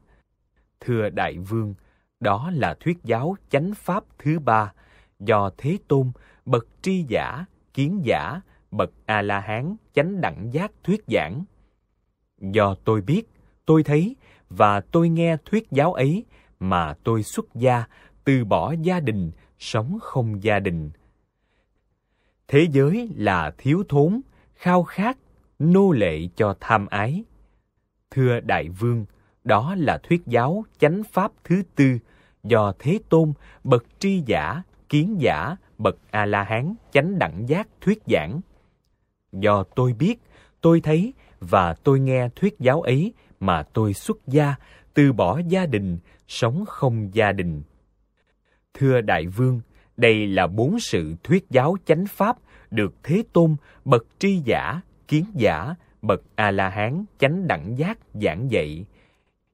thưa đại vương đó là thuyết giáo chánh pháp thứ ba do thế tôn bậc tri giả kiến giả bậc a la hán chánh đẳng giác thuyết giảng do tôi biết tôi thấy và tôi nghe thuyết giáo ấy mà tôi xuất gia từ bỏ gia đình sống không gia đình thế giới là thiếu thốn khao khát nô lệ cho tham ái thưa đại vương đó là thuyết giáo chánh pháp thứ tư do thế tôn bậc tri giả kiến giả bậc a la hán chánh đẳng giác thuyết giảng do tôi biết tôi thấy và tôi nghe thuyết giáo ấy mà tôi xuất gia từ bỏ gia đình sống không gia đình thưa đại vương đây là bốn sự thuyết giáo chánh pháp được Thế Tôn, bậc tri giả, kiến giả, bậc A-la-hán, chánh đẳng giác giảng dạy.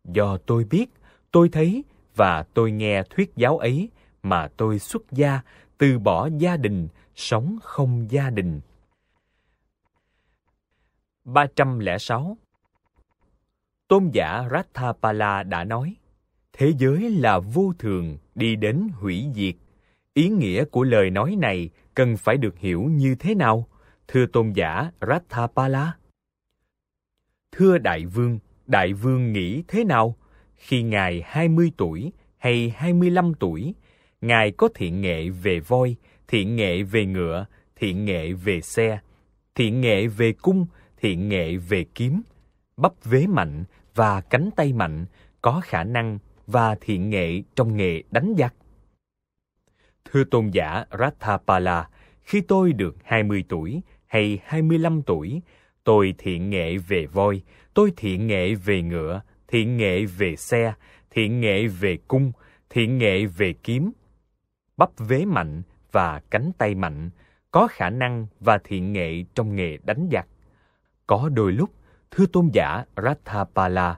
Do tôi biết, tôi thấy và tôi nghe thuyết giáo ấy mà tôi xuất gia, từ bỏ gia đình, sống không gia đình. 306 Tôn giả Ratthapala đã nói, Thế giới là vô thường, đi đến hủy diệt Ý nghĩa của lời nói này cần phải được hiểu như thế nào? Thưa tôn giả Ratthapala. Thưa đại vương, đại vương nghĩ thế nào? Khi ngài 20 tuổi hay 25 tuổi, ngài có thiện nghệ về voi, thiện nghệ về ngựa, thiện nghệ về xe, thiện nghệ về cung, thiện nghệ về kiếm, bắp vế mạnh và cánh tay mạnh, có khả năng và thiện nghệ trong nghề đánh giặc. Thưa tôn giả Ratthapala, khi tôi được 20 tuổi hay 25 tuổi, tôi thiện nghệ về voi, tôi thiện nghệ về ngựa, thiện nghệ về xe, thiện nghệ về cung, thiện nghệ về kiếm. Bắp vế mạnh và cánh tay mạnh, có khả năng và thiện nghệ trong nghề đánh giặc. Có đôi lúc, thưa tôn giả Ratthapala,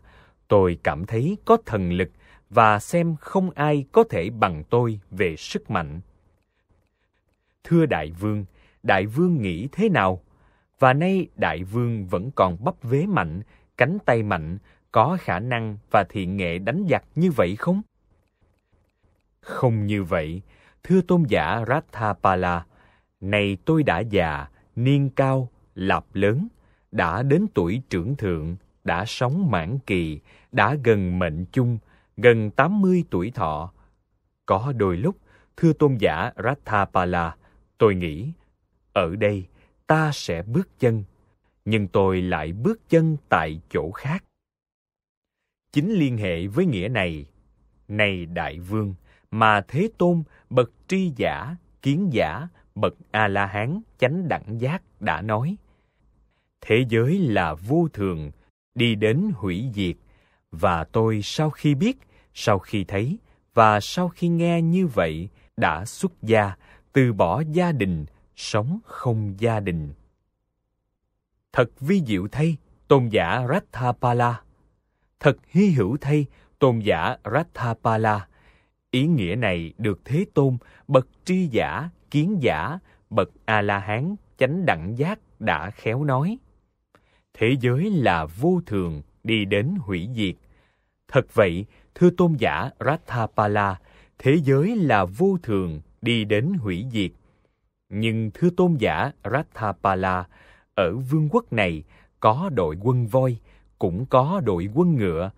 tôi cảm thấy có thần lực và xem không ai có thể bằng tôi về sức mạnh. Thưa đại vương, đại vương nghĩ thế nào? Và nay đại vương vẫn còn bắp vế mạnh, cánh tay mạnh, có khả năng và thiện nghệ đánh giặc như vậy không? Không như vậy, thưa tôn giả Ratthapala, nay tôi đã già, niên cao, lạp lớn, đã đến tuổi trưởng thượng, đã sống mãn kỳ, đã gần mệnh chung, gần 80 tuổi thọ. Có đôi lúc, thưa tôn giả Ratthapala, tôi nghĩ, ở đây ta sẽ bước chân, nhưng tôi lại bước chân tại chỗ khác. Chính liên hệ với nghĩa này, này đại vương, mà Thế Tôn, bậc tri giả, kiến giả, bậc A-la-hán, chánh đẳng giác đã nói. Thế giới là vô thường, đi đến hủy diệt, và tôi sau khi biết sau khi thấy và sau khi nghe như vậy, đã xuất gia, từ bỏ gia đình, sống không gia đình. Thật vi diệu thay, tôn giả Ratthapala. Thật hy hữu thay, tôn giả Ratthapala. Ý nghĩa này được Thế Tôn, bậc tri giả, kiến giả, bậc A-la-hán, chánh đẳng giác đã khéo nói. Thế giới là vô thường, đi đến hủy diệt, Thật vậy, thưa tôn giả Ratthapala, thế giới là vô thường đi đến hủy diệt. Nhưng thưa tôn giả Ratthapala, ở vương quốc này có đội quân voi, cũng có đội quân ngựa,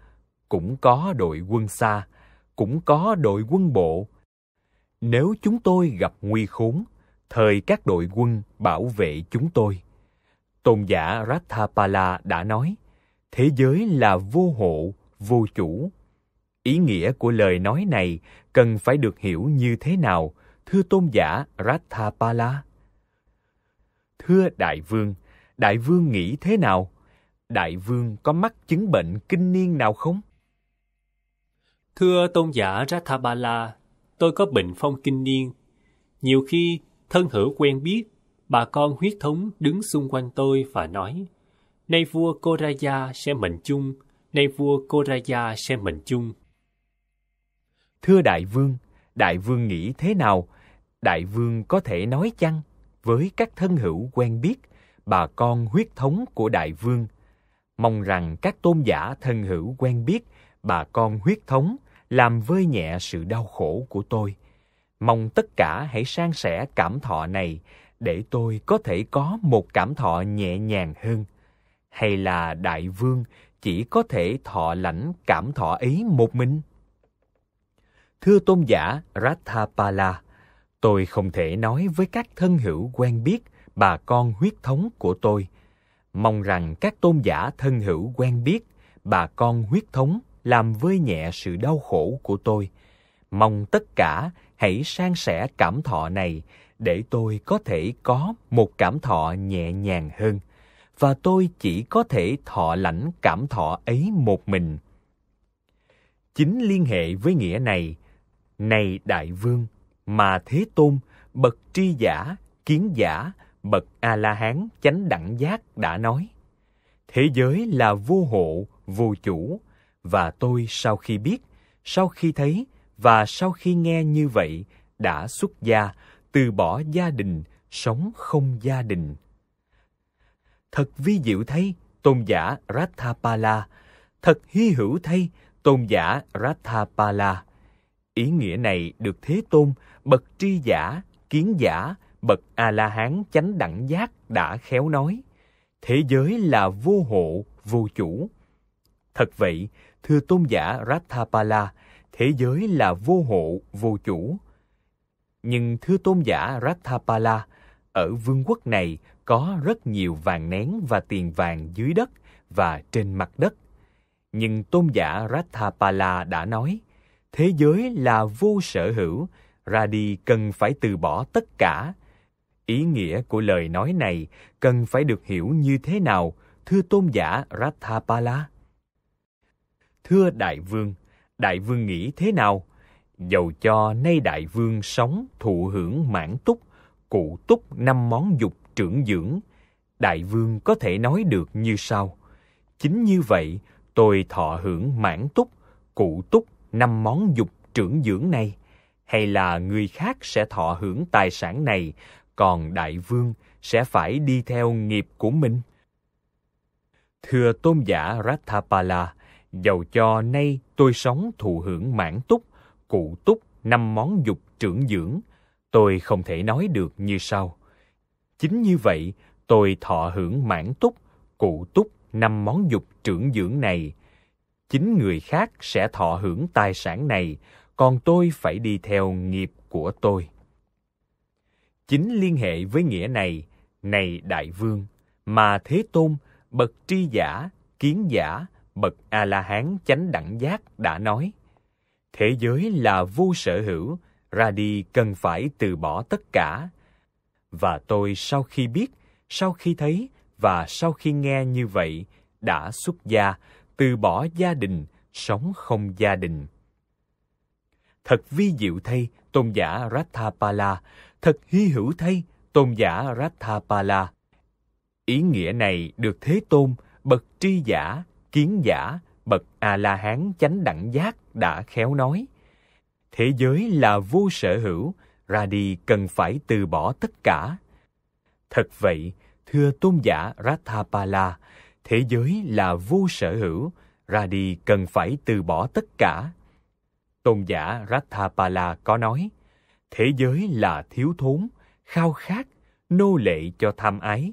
cũng có đội quân xa, cũng có đội quân bộ. Nếu chúng tôi gặp nguy khốn, thời các đội quân bảo vệ chúng tôi. Tôn giả Ratthapala đã nói, thế giới là vô hộ, vô chủ. Ý nghĩa của lời nói này cần phải được hiểu như thế nào, thưa tôn giả Ratthapala? Thưa đại vương, đại vương nghĩ thế nào? Đại vương có mắc chứng bệnh kinh niên nào không? Thưa tôn giả Ratthapala, tôi có bệnh phong kinh niên. Nhiều khi thân hữu quen biết, bà con huyết thống đứng xung quanh tôi và nói, nay vua Koraya sẽ mệnh chung nay vua Koraya xem mình chung. Thưa đại vương, đại vương nghĩ thế nào? Đại vương có thể nói chăng với các thân hữu quen biết, bà con huyết thống của đại vương, mong rằng các tôn giả thân hữu quen biết bà con huyết thống làm vơi nhẹ sự đau khổ của tôi. Mong tất cả hãy san sẻ cảm thọ này để tôi có thể có một cảm thọ nhẹ nhàng hơn. Hay là đại vương chỉ có thể thọ lãnh cảm thọ ấy một mình. Thưa tôn giả Ratthapala, tôi không thể nói với các thân hữu quen biết bà con huyết thống của tôi. Mong rằng các tôn giả thân hữu quen biết bà con huyết thống làm vơi nhẹ sự đau khổ của tôi. Mong tất cả hãy san sẻ cảm thọ này để tôi có thể có một cảm thọ nhẹ nhàng hơn và tôi chỉ có thể thọ lãnh cảm thọ ấy một mình. Chính liên hệ với nghĩa này, này đại vương, mà Thế Tôn, bậc tri giả, kiến giả, bậc A-la-hán chánh đẳng giác đã nói. Thế giới là vô hộ, vô chủ, và tôi sau khi biết, sau khi thấy và sau khi nghe như vậy, đã xuất gia, từ bỏ gia đình, sống không gia đình thật vi diệu thay, tôn giả Ratthapala, thật hy hữu thay, tôn giả Ratthapala. Ý nghĩa này được Thế Tôn, bậc tri giả, kiến giả, bậc A-la-hán chánh đẳng giác đã khéo nói. Thế giới là vô hộ, vô chủ. Thật vậy, thưa tôn giả Ratthapala, thế giới là vô hộ, vô chủ. Nhưng thưa tôn giả Ratthapala, ở vương quốc này có rất nhiều vàng nén và tiền vàng dưới đất và trên mặt đất. Nhưng tôn giả Ratthapala đã nói, thế giới là vô sở hữu, ra đi cần phải từ bỏ tất cả. Ý nghĩa của lời nói này cần phải được hiểu như thế nào, thưa tôn giả Ratthapala? Thưa đại vương, đại vương nghĩ thế nào? Dầu cho nay đại vương sống thụ hưởng mãn túc, cụ túc năm món dục trưởng dưỡng, đại vương có thể nói được như sau. Chính như vậy, tôi thọ hưởng mãn túc, cụ túc năm món dục trưởng dưỡng này, hay là người khác sẽ thọ hưởng tài sản này, còn đại vương sẽ phải đi theo nghiệp của mình. Thưa tôn giả Ratthapala, dầu cho nay tôi sống thụ hưởng mãn túc, cụ túc năm món dục trưởng dưỡng, tôi không thể nói được như sau. Chính như vậy, tôi thọ hưởng mãn túc, cụ túc năm món dục trưởng dưỡng này. Chính người khác sẽ thọ hưởng tài sản này, còn tôi phải đi theo nghiệp của tôi. Chính liên hệ với nghĩa này, này đại vương, mà Thế Tôn, bậc tri giả, kiến giả, bậc A-la-hán chánh đẳng giác đã nói. Thế giới là vô sở hữu, ra đi cần phải từ bỏ tất cả, và tôi sau khi biết sau khi thấy và sau khi nghe như vậy đã xuất gia từ bỏ gia đình sống không gia đình thật vi diệu thay tôn giả Ratthapala, thật hy hữu thay tôn giả Ratthapala. Ý nghĩa này được Thế Tôn, bậc tri giả, kiến giả, bậc A-la-hán chánh đẳng giác đã khéo nói. Thế giới là vô sở hữu, ra đi cần phải từ bỏ tất cả. Thật vậy, thưa tôn giả Rathapala, thế giới là vô sở hữu, ra đi cần phải từ bỏ tất cả. Tôn giả Rathapala có nói, thế giới là thiếu thốn, khao khát, nô lệ cho tham ái.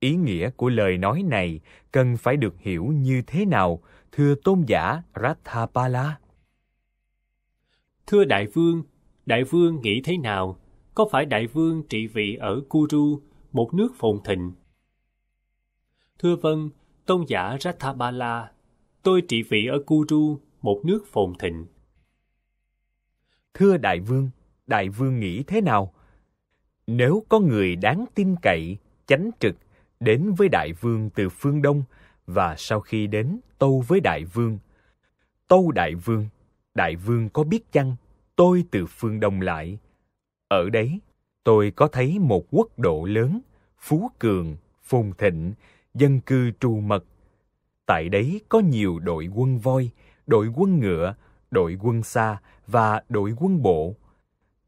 Ý nghĩa của lời nói này cần phải được hiểu như thế nào, thưa tôn giả Rathapala? Thưa Đại Vương, đại vương nghĩ thế nào? Có phải đại vương trị vị ở Kuru, một nước phồn thịnh? Thưa vâng, tôn giả Rathabala, tôi trị vị ở Kuru, một nước phồn thịnh. Thưa đại vương, đại vương nghĩ thế nào? Nếu có người đáng tin cậy, chánh trực đến với đại vương từ phương đông và sau khi đến tâu với đại vương, tâu đại vương, đại vương có biết chăng tôi từ phương đông lại. Ở đấy, tôi có thấy một quốc độ lớn, phú cường, phồn thịnh, dân cư trù mật. Tại đấy có nhiều đội quân voi, đội quân ngựa, đội quân xa và đội quân bộ.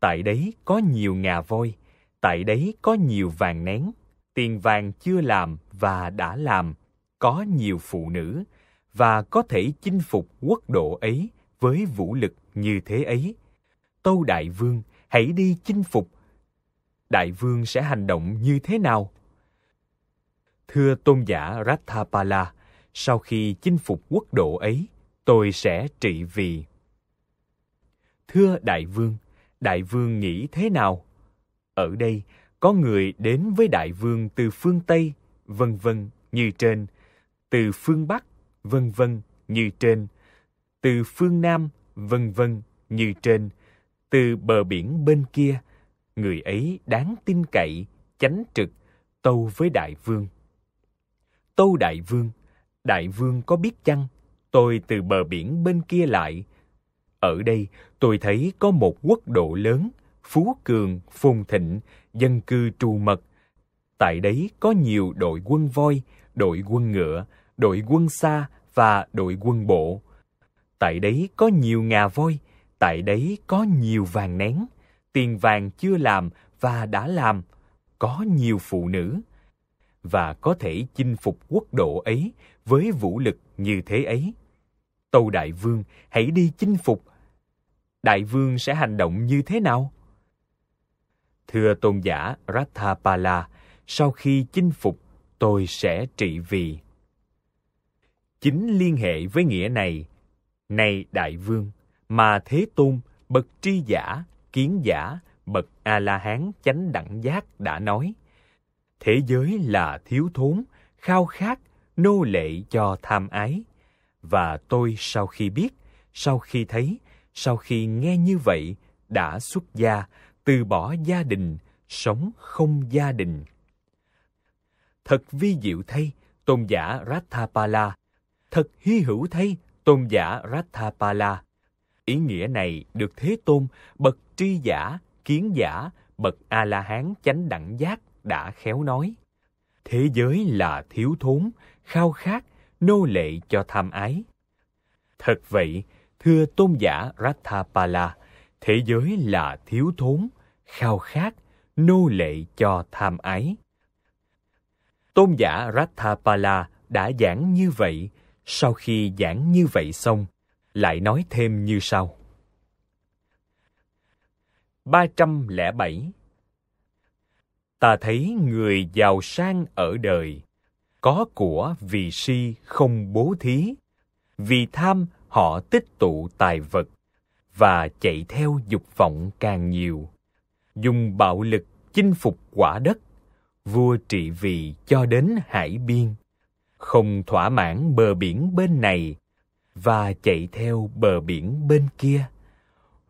Tại đấy có nhiều ngà voi, tại đấy có nhiều vàng nén, tiền vàng chưa làm và đã làm, có nhiều phụ nữ và có thể chinh phục quốc độ ấy với vũ lực như thế ấy Tâu Đại Vương hãy đi chinh phục. Đại Vương sẽ hành động như thế nào? Thưa tôn giả Ratthapala, sau khi chinh phục quốc độ ấy, tôi sẽ trị vì. Thưa Đại Vương, Đại Vương nghĩ thế nào? Ở đây, có người đến với Đại Vương từ phương Tây, vân vân như trên, từ phương Bắc, vân vân như trên, từ phương Nam, vân vân như trên, từ bờ biển bên kia người ấy đáng tin cậy chánh trực tâu với đại vương tâu đại vương đại vương có biết chăng tôi từ bờ biển bên kia lại ở đây tôi thấy có một quốc độ lớn phú cường phồn thịnh dân cư trù mật tại đấy có nhiều đội quân voi đội quân ngựa đội quân xa và đội quân bộ tại đấy có nhiều ngà voi tại đấy có nhiều vàng nén, tiền vàng chưa làm và đã làm, có nhiều phụ nữ và có thể chinh phục quốc độ ấy với vũ lực như thế ấy. Tâu Đại Vương, hãy đi chinh phục. Đại Vương sẽ hành động như thế nào? Thưa tôn giả Ratthapala, sau khi chinh phục, tôi sẽ trị vì. Chính liên hệ với nghĩa này, này Đại Vương, mà Thế Tôn, bậc tri giả, kiến giả, bậc A-la-hán chánh đẳng giác đã nói. Thế giới là thiếu thốn, khao khát, nô lệ cho tham ái. Và tôi sau khi biết, sau khi thấy, sau khi nghe như vậy, đã xuất gia, từ bỏ gia đình, sống không gia đình. Thật vi diệu thay, tôn giả Rathapala. Thật hy hữu thay, tôn giả Rathapala. Ý nghĩa này được Thế Tôn, bậc tri giả, kiến giả, bậc A-la-hán chánh đẳng giác đã khéo nói. Thế giới là thiếu thốn, khao khát, nô lệ cho tham ái. Thật vậy, thưa tôn giả Ratthapala, thế giới là thiếu thốn, khao khát, nô lệ cho tham ái. Tôn giả Ratthapala đã giảng như vậy, sau khi giảng như vậy xong, lại nói thêm như sau. 307 Ta thấy người giàu sang ở đời, có của vì si không bố thí, vì tham họ tích tụ tài vật và chạy theo dục vọng càng nhiều, dùng bạo lực chinh phục quả đất, vua trị vì cho đến hải biên, không thỏa mãn bờ biển bên này và chạy theo bờ biển bên kia.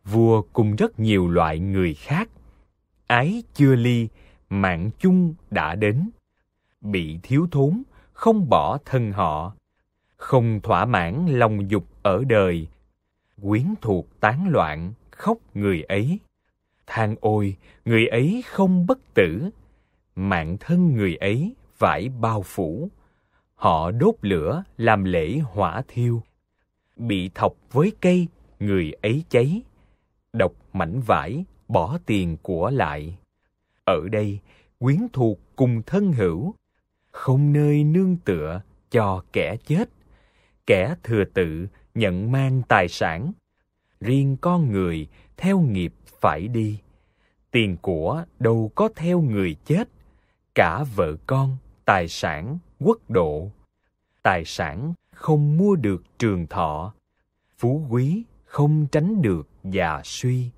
Vua cùng rất nhiều loại người khác. Ái chưa ly, mạng chung đã đến. Bị thiếu thốn, không bỏ thân họ. Không thỏa mãn lòng dục ở đời. Quyến thuộc tán loạn, khóc người ấy. Than ôi, người ấy không bất tử. Mạng thân người ấy vải bao phủ. Họ đốt lửa làm lễ hỏa thiêu bị thọc với cây người ấy cháy đọc mảnh vải bỏ tiền của lại ở đây quyến thuộc cùng thân hữu không nơi nương tựa cho kẻ chết kẻ thừa tự nhận mang tài sản riêng con người theo nghiệp phải đi tiền của đâu có theo người chết cả vợ con tài sản quốc độ tài sản không mua được trường thọ phú quý không tránh được già suy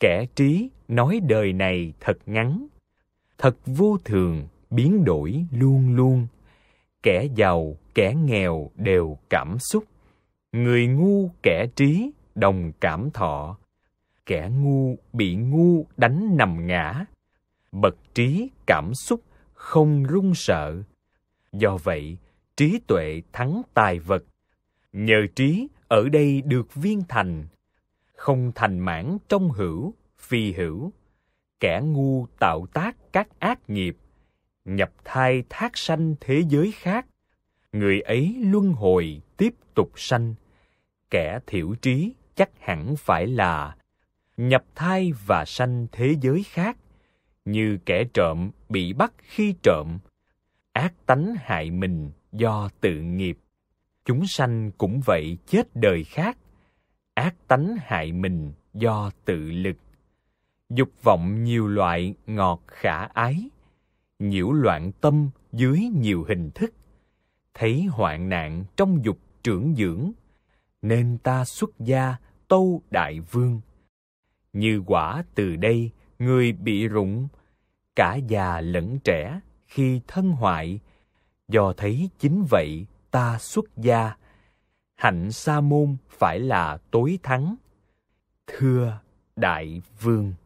kẻ trí nói đời này thật ngắn thật vô thường biến đổi luôn luôn kẻ giàu kẻ nghèo đều cảm xúc người ngu kẻ trí đồng cảm thọ kẻ ngu bị ngu đánh nằm ngã bậc trí cảm xúc không run sợ do vậy trí tuệ thắng tài vật nhờ trí ở đây được viên thành không thành mãn trong hữu phi hữu kẻ ngu tạo tác các ác nghiệp nhập thai thác sanh thế giới khác người ấy luân hồi tiếp tục sanh kẻ thiểu trí chắc hẳn phải là nhập thai và sanh thế giới khác như kẻ trộm bị bắt khi trộm ác tánh hại mình do tự nghiệp chúng sanh cũng vậy chết đời khác ác tánh hại mình do tự lực dục vọng nhiều loại ngọt khả ái nhiễu loạn tâm dưới nhiều hình thức thấy hoạn nạn trong dục trưởng dưỡng nên ta xuất gia tâu đại vương như quả từ đây người bị rụng cả già lẫn trẻ khi thân hoại Do thấy chính vậy, ta xuất gia. Hạnh sa môn phải là tối thắng. Thưa Đại Vương